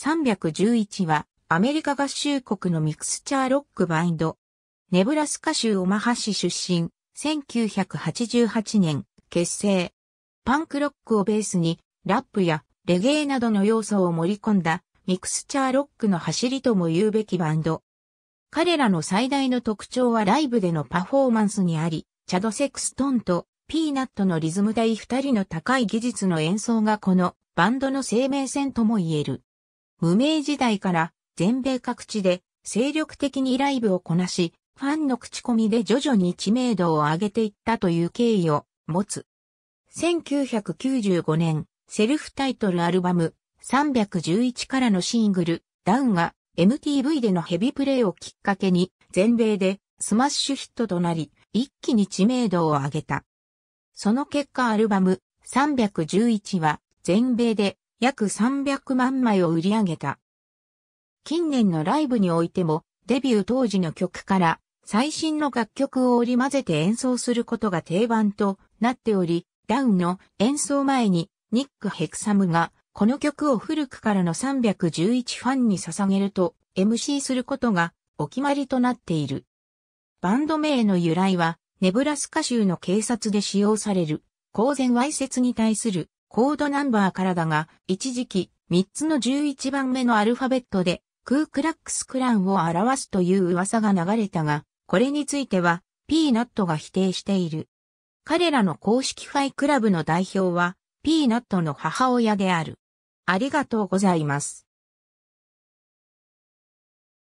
311はアメリカ合衆国のミクスチャーロックバインド。ネブラスカ州オマハ市出身、1988年結成。パンクロックをベースにラップやレゲエなどの要素を盛り込んだミクスチャーロックの走りとも言うべきバンド。彼らの最大の特徴はライブでのパフォーマンスにあり、チャドセクストンとピーナットのリズム隊二人の高い技術の演奏がこのバンドの生命線とも言える。無名時代から全米各地で精力的にライブをこなし、ファンの口コミで徐々に知名度を上げていったという経緯を持つ。1995年、セルフタイトルアルバム311からのシングル、ダウンが MTV でのヘビプレイをきっかけに全米でスマッシュヒットとなり、一気に知名度を上げた。その結果アルバム311は全米で約300万枚を売り上げた。近年のライブにおいても、デビュー当時の曲から最新の楽曲を織り交ぜて演奏することが定番となっており、ダウンの演奏前にニック・ヘクサムがこの曲を古くからの311ファンに捧げると MC することがお決まりとなっている。バンド名の由来はネブラスカ州の警察で使用される公然わいせつに対するコードナンバーからだが、一時期、3つの11番目のアルファベットで、クークラックスクランを表すという噂が流れたが、これについては、ピーナットが否定している。彼らの公式ファイクラブの代表は、ピーナットの母親である。ありがとうございます。